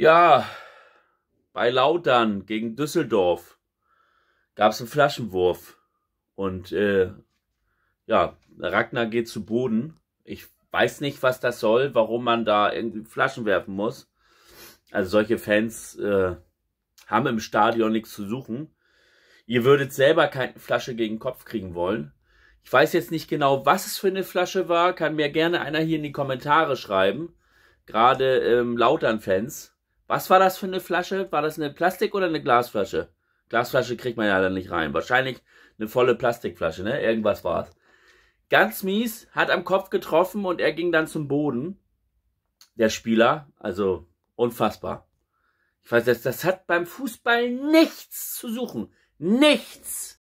Ja, bei Lautern gegen Düsseldorf gab es einen Flaschenwurf. Und äh, ja, Ragnar geht zu Boden. Ich weiß nicht, was das soll, warum man da irgendwie Flaschen werfen muss. Also solche Fans äh, haben im Stadion nichts zu suchen. Ihr würdet selber keine Flasche gegen den Kopf kriegen wollen. Ich weiß jetzt nicht genau, was es für eine Flasche war. Kann mir gerne einer hier in die Kommentare schreiben. Gerade ähm, Lautern-Fans. Was war das für eine Flasche? War das eine Plastik- oder eine Glasflasche? Glasflasche kriegt man ja dann nicht rein. Wahrscheinlich eine volle Plastikflasche, ne? Irgendwas war's. Ganz mies, hat am Kopf getroffen und er ging dann zum Boden. Der Spieler, also unfassbar. Ich weiß jetzt, das hat beim Fußball nichts zu suchen. Nichts.